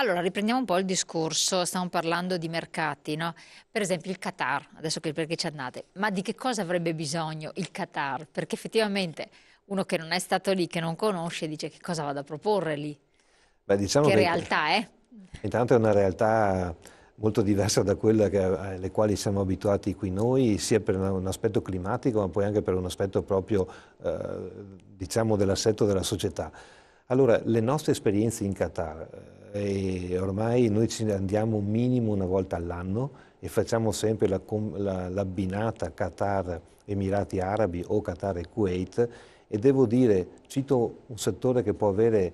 Allora, riprendiamo un po' il discorso, stiamo parlando di mercati, no? Per esempio il Qatar, adesso che perché ci andate, ma di che cosa avrebbe bisogno il Qatar? Perché effettivamente uno che non è stato lì, che non conosce, dice che cosa vado a proporre lì. Beh, diciamo che, che realtà è? Eh? Intanto è una realtà molto diversa da quella che, alle quali siamo abituati qui noi, sia per un aspetto climatico, ma poi anche per un aspetto proprio, eh, diciamo, dell'assetto della società. Allora, le nostre esperienze in Qatar, eh, ormai noi ci andiamo minimo una volta all'anno e facciamo sempre l'abbinata la, la Qatar Emirati Arabi o Qatar e Kuwait e devo dire, cito un settore che può avere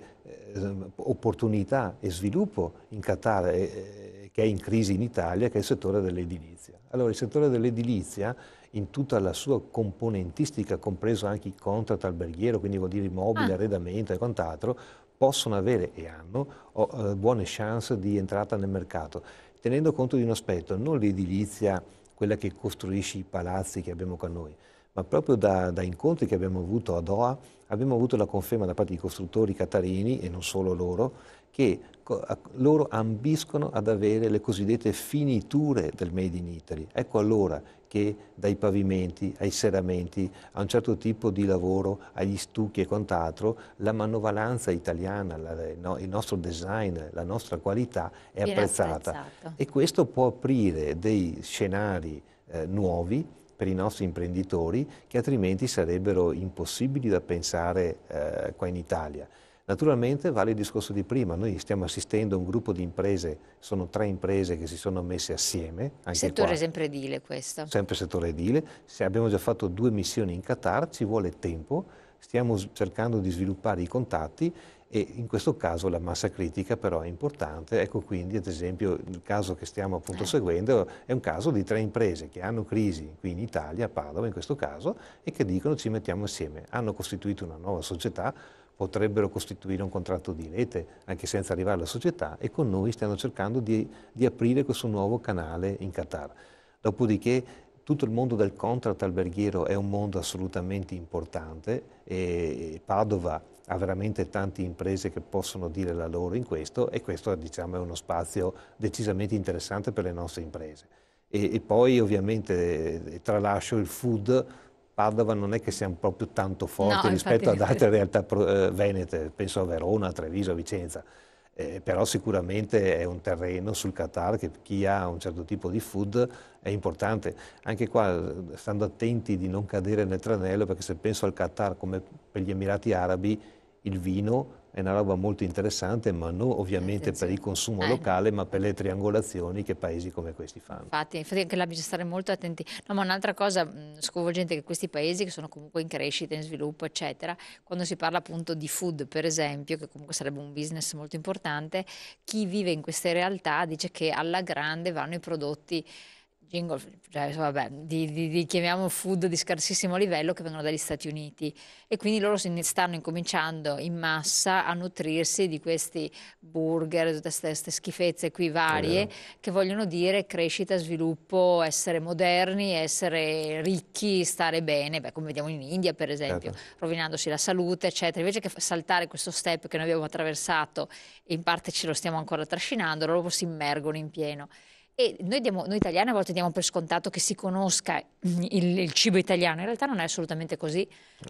eh, opportunità e sviluppo in Qatar eh, eh che è in crisi in Italia, che è il settore dell'edilizia. Allora, il settore dell'edilizia in tutta la sua componentistica, compreso anche il contratto alberghiero, quindi vuol dire immobile, ah. arredamento e quant'altro, possono avere e hanno eh, buone chance di entrata nel mercato, tenendo conto di un aspetto, non l'edilizia, quella che costruisce i palazzi che abbiamo con noi, ma proprio da, da, incontri che abbiamo avuto a Doha abbiamo avuto la conferma da parte dei costruttori catarini e non solo loro che loro ambiscono ad avere le cosiddette finiture del Made in Italy. Ecco allora che dai pavimenti ai serramenti, a un certo tipo di lavoro, agli stucchi e quant'altro, la manovalanza italiana, la, eh, no, il nostro design, la nostra qualità è apprezzata. Apprezzato. E questo può aprire dei scenari eh, nuovi per i nostri imprenditori che altrimenti sarebbero impossibili da pensare eh, qua in Italia. Naturalmente vale il discorso di prima, noi stiamo assistendo a un gruppo di imprese, sono tre imprese che si sono messe assieme. settore qua, sempre edile questo. Sempre settore edile, Se abbiamo già fatto due missioni in Qatar, ci vuole tempo, stiamo cercando di sviluppare i contatti e in questo caso la massa critica però è importante, ecco quindi ad esempio il caso che stiamo appunto eh. seguendo è un caso di tre imprese che hanno crisi qui in Italia, a Padova in questo caso, e che dicono ci mettiamo assieme, hanno costituito una nuova società, potrebbero costituire un contratto di rete anche senza arrivare alla società e con noi stiamo cercando di, di aprire questo nuovo canale in Qatar. Dopodiché tutto il mondo del contract alberghiero è un mondo assolutamente importante e Padova ha veramente tante imprese che possono dire la loro in questo e questo diciamo, è uno spazio decisamente interessante per le nostre imprese. E, e poi ovviamente eh, tralascio il food Padova non è che siamo proprio tanto forti no, rispetto ad altre realtà eh, venete, penso a Verona, Treviso, Vicenza. Eh, però sicuramente è un terreno sul Qatar che chi ha un certo tipo di food è importante. Anche qua, eh, stando attenti di non cadere nel tranello, perché se penso al Qatar come per gli Emirati Arabi, il vino è una roba molto interessante, ma non ovviamente per il consumo eh. locale, ma per le triangolazioni che paesi come questi fanno. Infatti, infatti anche là bisogna stare molto attenti. No, ma un'altra cosa sconvolgente è che questi paesi, che sono comunque in crescita, in sviluppo, eccetera, quando si parla appunto di food, per esempio, che comunque sarebbe un business molto importante, chi vive in queste realtà dice che alla grande vanno i prodotti jingle, cioè, vabbè, di, di, di, chiamiamo food di scarsissimo livello che vengono dagli Stati Uniti e quindi loro stanno incominciando in massa a nutrirsi di questi burger, tutte queste schifezze qui varie che vogliono dire crescita, sviluppo, essere moderni, essere ricchi, stare bene, Beh, come vediamo in India per esempio, certo. rovinandosi la salute eccetera, invece che saltare questo step che noi abbiamo attraversato e in parte ce lo stiamo ancora trascinando, loro si immergono in pieno. E noi, diamo, noi, italiani a volte diamo per scontato che si conosca il, il cibo italiano, in realtà non è assolutamente così,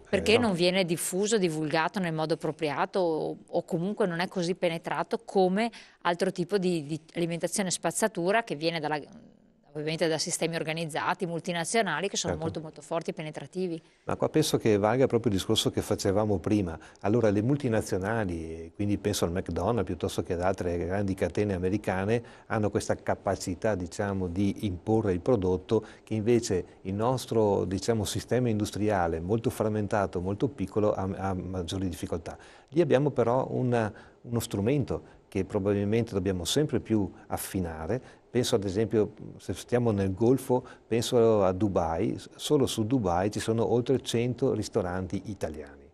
perché eh no. non viene diffuso, divulgato nel modo appropriato o, o, comunque non è così penetrato come altro tipo di, di alimentazione spazzatura che viene dalla, ovviamente da sistemi organizzati, multinazionali, che sono certo. molto molto forti e penetrativi. Ma qua penso che valga proprio il discorso che facevamo prima. Allora le multinazionali, quindi penso al McDonald's piuttosto che ad altre grandi catene americane, hanno questa capacità diciamo, di imporre il prodotto che invece il nostro diciamo, sistema industriale molto frammentato, molto piccolo, ha, ha maggiori difficoltà. Lì abbiamo però una, uno strumento che probabilmente dobbiamo sempre più affinare Penso ad esempio, se stiamo nel Golfo, penso a Dubai, solo su Dubai ci sono oltre 100 ristoranti italiani.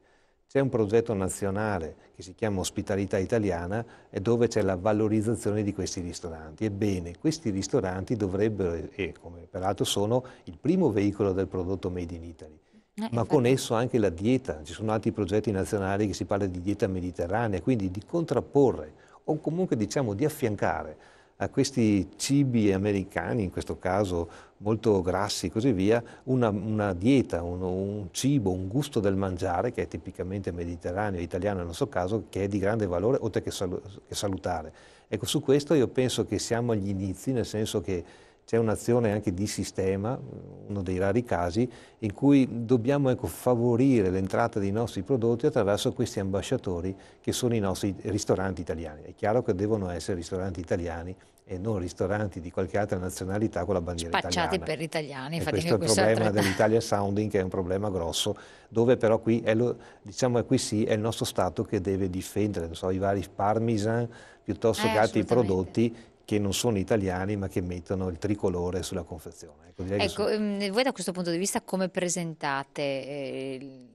C'è un progetto nazionale che si chiama Ospitalità Italiana e eh, dove c'è la valorizzazione di questi ristoranti. Ebbene, questi ristoranti dovrebbero, e come peraltro sono, il primo veicolo del prodotto Made in Italy. Eh, ma con esso anche la dieta, ci sono altri progetti nazionali che si parla di dieta mediterranea, quindi di contrapporre o comunque diciamo di affiancare a questi cibi americani, in questo caso molto grassi e così via, una, una dieta, un, un, cibo, un gusto del mangiare che è tipicamente mediterraneo, italiano nel nostro caso, che è di grande valore oltre che, salu che salutare. Ecco, su questo io penso che siamo agli inizi, nel senso che c'è un'azione anche di sistema, uno dei rari casi, in cui dobbiamo ecco, favorire l'entrata dei nostri prodotti attraverso questi ambasciatori che sono i nostri ristoranti italiani. È chiaro che devono essere ristoranti italiani e non ristoranti di qualche altra nazionalità con la bandiera Spacciati italiana. Spacciati per gli italiani. E questo è il problema altre... dell'Italia Sounding, che è un problema grosso, dove però qui, è lo, diciamo, qui sì, è il nostro Stato che deve difendere so, i vari parmesan piuttosto eh, che altri prodotti che non sono italiani ma che mettono il tricolore sulla confezione. Ecco, ecco sono... Ehm, voi da questo punto di vista come presentate eh,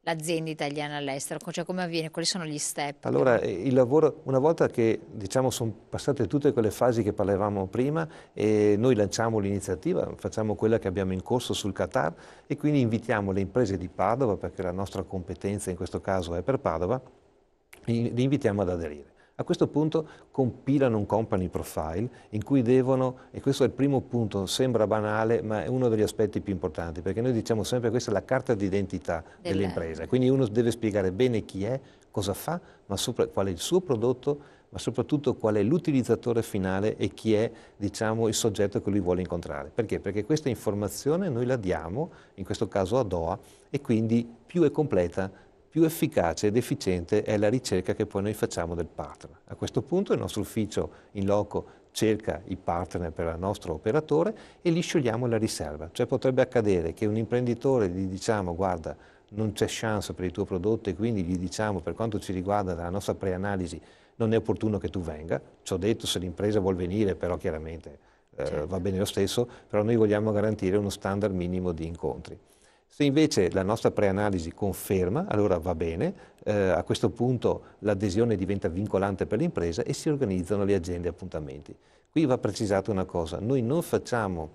l'azienda italiana all'estero? Cioè come avviene? Quali sono gli step? Allora, eh, il lavoro, una volta che diciamo, sono passate tutte quelle fasi che parlavamo prima, eh, noi lanciamo l'iniziativa, facciamo quella che abbiamo in corso sul Qatar e quindi invitiamo le imprese di Padova, perché la nostra competenza in questo caso è per Padova, li invitiamo ad aderire. A questo punto compilano un company profile in cui devono, e questo è il primo punto, sembra banale, ma è uno degli aspetti più importanti, perché noi diciamo sempre che questa è la carta d'identità delle, delle quindi uno deve spiegare bene chi è, cosa fa, ma sopra, qual è il suo prodotto, ma soprattutto qual è l'utilizzatore finale e chi è diciamo, il soggetto che lui vuole incontrare. Perché? Perché questa informazione noi la diamo, in questo caso a DOA, e quindi più è completa più efficace ed efficiente è la ricerca che poi noi facciamo del partner. A questo punto il nostro ufficio in loco cerca i partner per il nostro operatore e gli sciogliamo la riserva. Cioè potrebbe accadere che un imprenditore gli diciamo guarda non c'è chance per il tuo prodotto e quindi gli diciamo per quanto ci riguarda dalla nostra preanalisi non è opportuno che tu venga. Ci ho detto se l'impresa vuol venire però chiaramente eh, certo. va bene lo stesso, però noi vogliamo garantire uno standard minimo di incontri. Se invece la nostra preanalisi conferma, allora va bene, eh, a questo punto l'adesione diventa vincolante per l'impresa e si organizzano le agende e appuntamenti. Qui va precisata una cosa, noi non facciamo,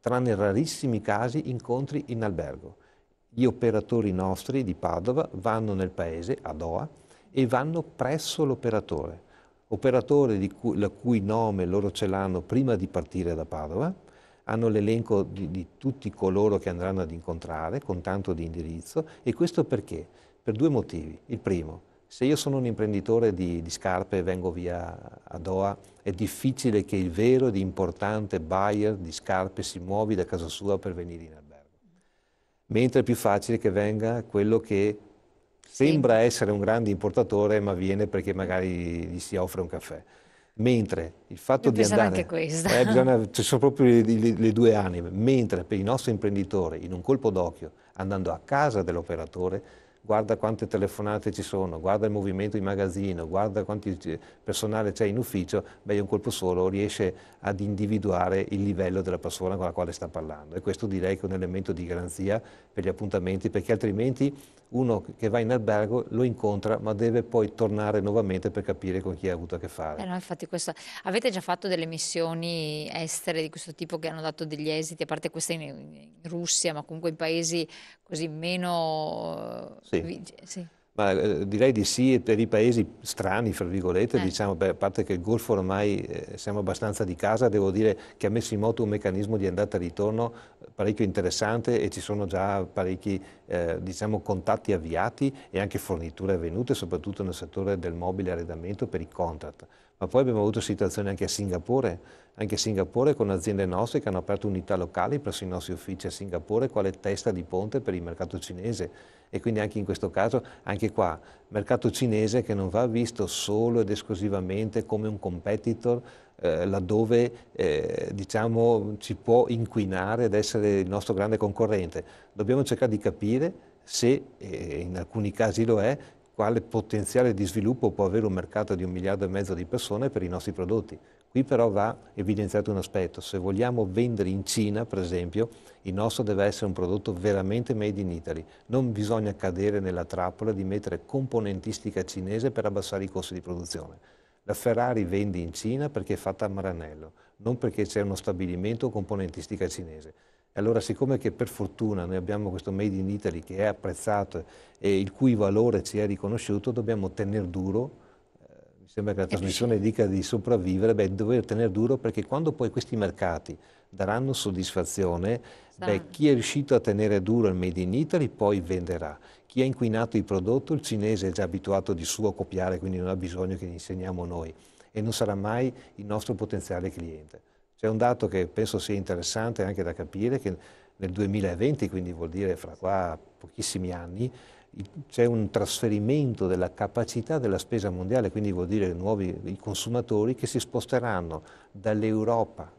tranne rarissimi casi, incontri in albergo. Gli operatori nostri di Padova vanno nel paese, a Doha, e vanno presso l'operatore, operatore, operatore cui, la cui nome loro ce l'hanno prima di partire da Padova, hanno l'elenco di, di tutti coloro che andranno ad incontrare con tanto di indirizzo e questo perché? Per due motivi. Il primo, se io sono un imprenditore di, di, scarpe e vengo via a Doha, è difficile che il vero ed importante buyer di scarpe si muovi da casa sua per venire in albergo. Mentre è più facile che venga quello che sembra sì. essere un grande importatore, ma viene perché magari gli si offre un caffè. Mentre il fatto di andare... Eh, bisogna, ci sono proprio le, le, le due anime. Mentre per il nostro imprenditore, in un colpo d'occhio, andando a casa dell'operatore, guarda quante telefonate ci sono, guarda il movimento in magazzino, guarda quanti eh, personale c'è in ufficio, beh, in un colpo solo riesce ad individuare il livello della persona con la quale sta parlando. E questo direi che è un elemento di garanzia per gli appuntamenti, perché altrimenti uno che va in albergo lo incontra ma deve poi tornare nuovamente per capire con chi ha avuto a che fare. Eh no, Avete già fatto delle missioni estere di questo tipo che hanno dato degli esiti, a parte questa in, in Russia, ma comunque in paesi così meno... Sì. Eh, sì. Ma eh, direi di sì per i paesi strani, fra virgolette, eh. diciamo, beh, a parte che il Golfo ormai eh, siamo abbastanza di casa, devo dire che ha messo in moto un meccanismo di andata e ritorno eh, parecchio interessante e ci sono già parecchi diciamo, contatti avviati e anche forniture avvenute, soprattutto nel settore del mobile e arredamento per i contract ma poi abbiamo avuto situazioni anche a Singapore, anche a Singapore con aziende nostre che hanno aperto unità locali presso i nostri uffici a Singapore quale testa di ponte per il mercato cinese e quindi anche in questo caso, anche qua, mercato cinese che non va visto solo ed esclusivamente come un competitor eh, laddove eh, diciamo, ci può inquinare ed essere il nostro grande concorrente. Dobbiamo cercare di capire se, e eh, in alcuni casi lo è, quale potenziale di sviluppo può avere un mercato di un miliardo e mezzo di persone per i nostri prodotti. Qui però va evidenziato un aspetto, se vogliamo vendere in Cina per esempio, il nostro deve essere un prodotto veramente made in Italy, non bisogna cadere nella trappola di mettere componentistica cinese per abbassare i costi di produzione. La Ferrari vende in Cina perché è fatta a Maranello, non perché c'è uno stabilimento componentistica cinese. E allora siccome che per fortuna noi abbiamo questo Made in Italy che è apprezzato e il cui valore ci è riconosciuto, dobbiamo tenere duro, eh, mi sembra che la eh, trasmissione dica di sopravvivere, beh, dover tenere duro perché quando poi questi mercati daranno soddisfazione, beh, chi è riuscito a tenere duro il Made in Italy poi venderà. Chi ha inquinato il prodotto, il cinese è già abituato di suo a copiare, quindi non ha bisogno che gli insegniamo noi e non sarà mai il nostro potenziale cliente. C'è un dato che penso sia interessante anche da capire, che nel 2020, quindi vuol dire fra qua pochissimi anni, c'è un trasferimento della capacità della spesa mondiale, quindi vuol dire nuovi i consumatori che si sposteranno dall'Europa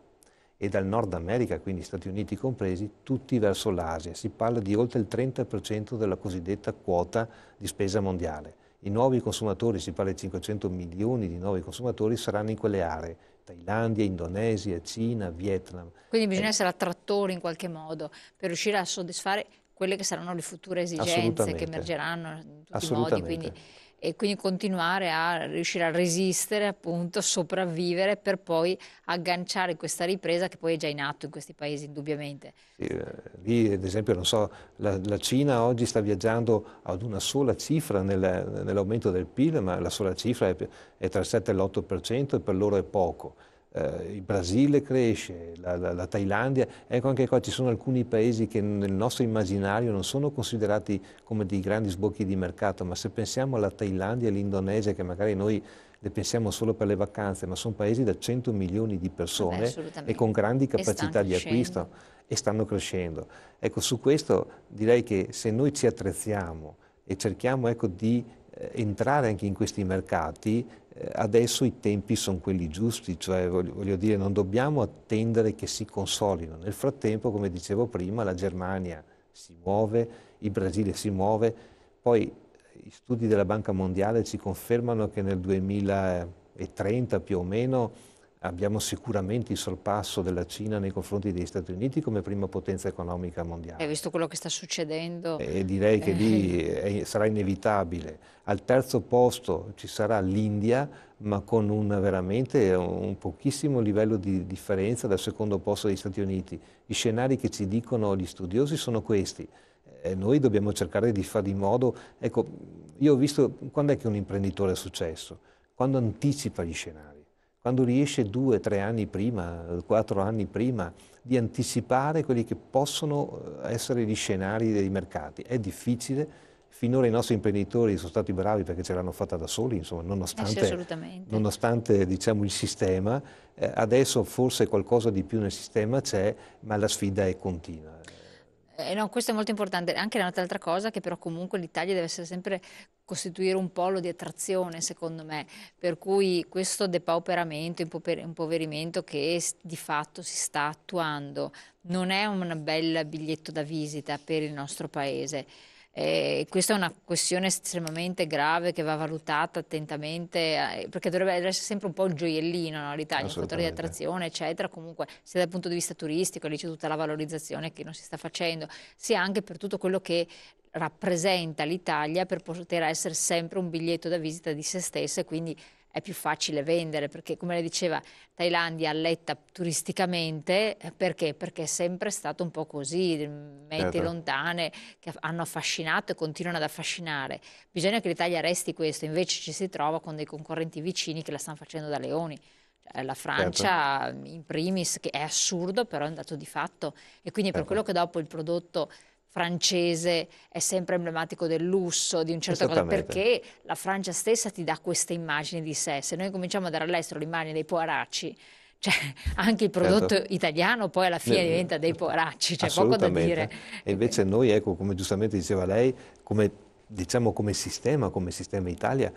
e dal Nord America, quindi Stati Uniti compresi, tutti verso l'Asia. Si parla di oltre il 30% della cosiddetta quota di spesa mondiale. I nuovi consumatori, si parla di 500 milioni di nuovi consumatori, saranno in quelle aree. Thailandia, Indonesia, Cina, Vietnam. Quindi bisogna eh. essere attrattori in qualche modo per riuscire a soddisfare quelle che saranno le future esigenze che emergeranno in tutti i modi. Quindi e quindi continuare a riuscire a resistere, appunto, sopravvivere per poi agganciare questa ripresa che poi è già in atto in questi paesi, indubbiamente. Eh, lì, ad esempio, non so, la, la Cina oggi sta viaggiando ad una sola cifra nel, nell'aumento del PIL, ma la sola cifra è, è tra il 7 e l'8% e per loro è poco eh, il Brasile cresce, la, la, la, Thailandia, ecco anche qua ci sono alcuni paesi che nel nostro immaginario non sono considerati come dei grandi sbocchi di mercato, ma se pensiamo alla Thailandia e all'Indonesia che magari noi le pensiamo solo per le vacanze, ma sono paesi da 100 milioni di persone Vabbè, e con grandi capacità di acquisto crescendo. e stanno crescendo. Ecco, su questo direi che se noi ci attrezziamo e cerchiamo ecco, di eh, entrare anche in questi mercati, eh, adesso i tempi sono quelli giusti, cioè voglio, dire non dobbiamo attendere che si consolino. Nel frattempo, come dicevo prima, la Germania si muove, il Brasile si muove, poi gli eh, studi della Banca Mondiale ci confermano che nel 2030 più o meno abbiamo sicuramente il sorpasso della Cina nei confronti degli Stati Uniti come prima potenza economica mondiale. Hai visto quello che sta succedendo? E direi che lì eh. è, sarà inevitabile. Al terzo posto ci sarà l'India, ma con un, veramente un pochissimo livello di differenza dal secondo posto degli Stati Uniti. I scenari che ci dicono gli studiosi sono questi. E noi dobbiamo cercare di fare in modo... Ecco, io ho visto quando è che un imprenditore è successo? Quando anticipa gli scenari quando riesce due, tre anni prima, quattro anni prima, di anticipare quelli che possono eh, essere gli scenari dei mercati. È difficile, finora i nostri imprenditori sono stati bravi perché ce l'hanno fatta da soli, insomma, nonostante, eh nonostante diciamo, il sistema, eh, adesso forse qualcosa di più nel sistema c'è, ma la sfida è continua. Eh no, questo è molto importante. Anche un'altra cosa che però comunque l'Italia deve sempre costituire un polo di attrazione, secondo me, per cui questo depauperamento, impoverimento che di fatto si sta attuando non è un bel biglietto da visita per il nostro paese. Eh, questa è una questione estremamente grave che va valutata attentamente, eh, perché dovrebbe essere sempre un po' il gioiellino no? l'Italia, un fattore di attrazione, eccetera, comunque sia dal punto di vista turistico, lì c'è tutta la valorizzazione che non si sta facendo, sia anche per tutto quello che rappresenta l'Italia per poter essere sempre un biglietto da visita di se stessa e quindi è più facile vendere, perché come le diceva Thailandia alletta turisticamente, eh, perché? Perché è sempre stato un po' così, mete eh, lontane che hanno affascinato e continuano ad affascinare. Bisogna che l'Italia resti questo, invece ci si trova con dei concorrenti vicini che la stanno facendo da leoni cioè, la Francia certo. in primis, che è assurdo, però è un dato di fatto. E quindi è per certo. quello che dopo il prodotto francese è sempre emblematico del lusso, di un certo cosa, perché la Francia stessa ti dà queste immagini di sé. Se noi cominciamo a dare all'estero l'immagine dei poaracci, cioè, anche il certo. prodotto certo. italiano poi alla fine diventa dei poaracci, c'è cioè poco da dire. E invece noi, ecco, come giustamente diceva lei, come diciamo come sistema, come sistema Italia,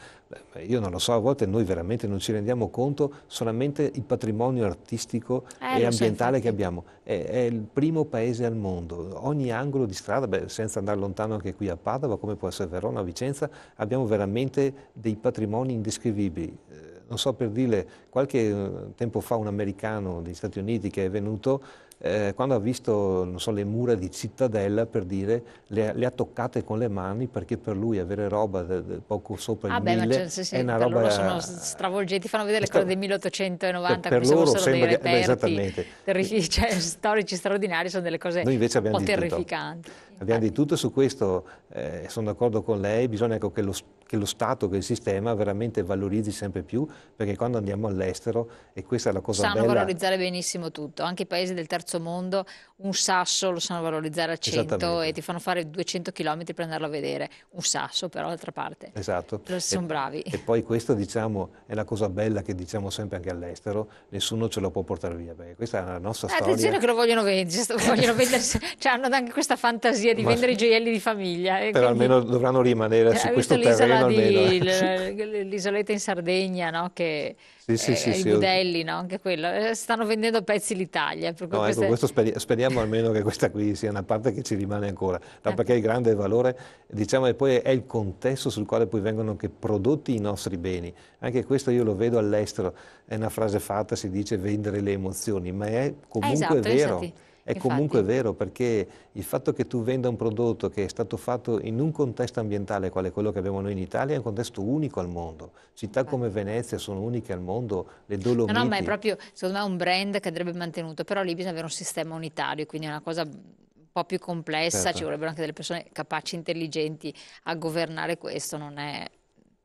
io non lo so, a volte noi veramente non ci rendiamo conto solamente il patrimonio artistico eh, e ambientale che abbiamo. È, è, il primo paese al mondo, ogni angolo di strada, beh, senza andare lontano anche qui a Padova, come può essere Verona o Vicenza, abbiamo veramente dei patrimoni indescrivibili. Eh, non so per dirle, qualche eh, tempo fa un americano degli Stati Uniti che è venuto eh, quando ha visto so, le mura di Cittadella, per dire, le, le, ha toccate con le mani perché per lui avere roba de, de, poco sopra ah il beh, mille cioè, sì, è una roba... loro sono stravolgenti, fanno vedere le cose del 1890 per, per loro sono sembra dei reperti, che, esattamente. Terrific- cioè, storici straordinari, sono delle cose un po' terrificanti. Abbiamo di tutto su questo, eh, sono d'accordo con lei, bisogna ecco che, lo, che, lo, Stato, che il sistema veramente valorizzi sempre più, perché quando andiamo all'estero, e questa è la cosa Sanno bella... Sanno valorizzare benissimo tutto, anche i paesi del terzo terzo mondo, un sasso lo sanno valorizzare a 100 e ti fanno fare 200 km per andarlo a vedere, un sasso però d'altra parte. Esatto. Lo sono e, bravi. E poi questa diciamo, è la cosa bella che diciamo sempre anche all'estero, nessuno ce lo può portare via, perché questa è la nostra ah, storia. Attenzione che lo vogliono vendere, vogliono vendere cioè hanno anche questa fantasia di Ma, vendere i gioielli di famiglia. Eh, però quindi, almeno dovranno rimanere eh, su questo terreno di, L'isoletta in Sardegna, no? che sì, sì, eh, sì, i sì, budelli, no? anche quello. Eh, stanno vendendo pezzi l'Italia, per no, questo ecco, questo speriamo, speriamo almeno che questa qui sia una parte che ci rimane ancora, no, eh. perché il ecco. grande valore diciamo, e poi è il contesto sul quale poi vengono anche prodotti i nostri beni. Anche questo io lo vedo all'estero, è una frase fatta, si dice vendere le emozioni, ma è comunque esatto, vero. Esatto. È Infatti. comunque vero perché il fatto che tu venda un prodotto che è stato fatto in un contesto ambientale quale quello che abbiamo noi in Italia è un contesto unico al mondo. Città Infatti. come Venezia sono uniche al mondo, le Dolomiti. No, no, ma è proprio secondo me un brand che andrebbe mantenuto, però lì bisogna avere un sistema unitario, quindi è una cosa un po' più complessa, certo. ci vorrebbero anche delle persone capaci, intelligenti a governare questo, non è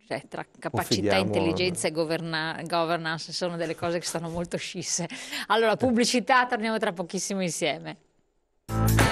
cioè, tra capacità, intelligenza e governa- governance sono delle cose che stanno molto scisse. Allora, eh. pubblicità, torniamo tra pochissimo insieme.